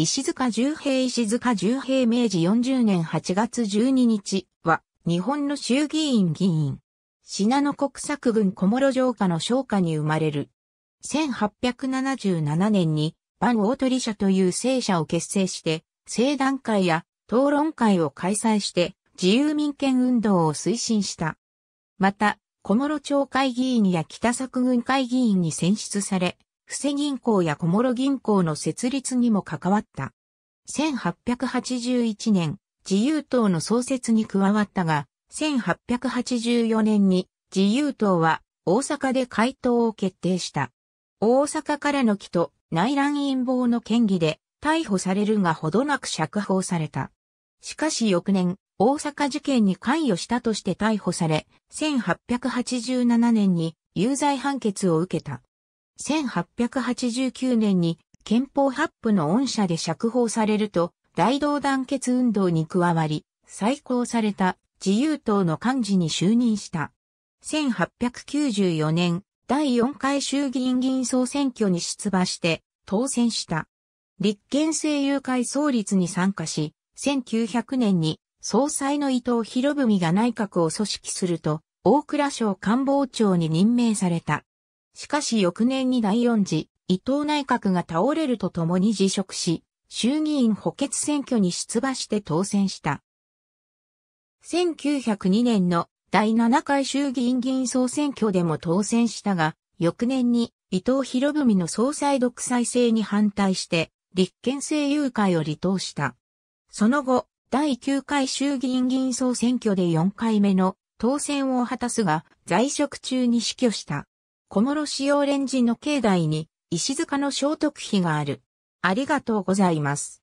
石塚十平石塚十平明治40年8月12日は、日本の衆議院議員。品野国策軍小諸城下の商家に生まれる。1877年に、万大鳥社という聖社を結成して、聖団会や討論会を開催して、自由民権運動を推進した。また、小諸町会議員や北作軍会議員に選出され、布施銀行や小諸銀行の設立にも関わった。1881年、自由党の創設に加わったが、1884年に自由党は大阪で回答を決定した。大阪からの帰と内乱陰謀の嫌疑で逮捕されるがほどなく釈放された。しかし翌年、大阪事件に関与したとして逮捕され、1887年に有罪判決を受けた。1889年に憲法発布の恩赦で釈放されると、大同団結運動に加わり、再考された自由党の幹事に就任した。1894年、第4回衆議院議員総選挙に出馬して当選した。立憲政友会創立に参加し、1900年に総裁の伊藤博文が内閣を組織すると、大蔵省官房長に任命された。しかし翌年に第四次伊藤内閣が倒れるとともに辞職し、衆議院補欠選挙に出馬して当選した。1902年の第7回衆議院議員総選挙でも当選したが、翌年に伊藤博文の総裁独裁制に反対して、立憲政友会を離党した。その後、第9回衆議院議員総選挙で4回目の当選を果たすが、在職中に死去した。小諸市用レンジの境内に石塚の聖徳碑がある。ありがとうございます。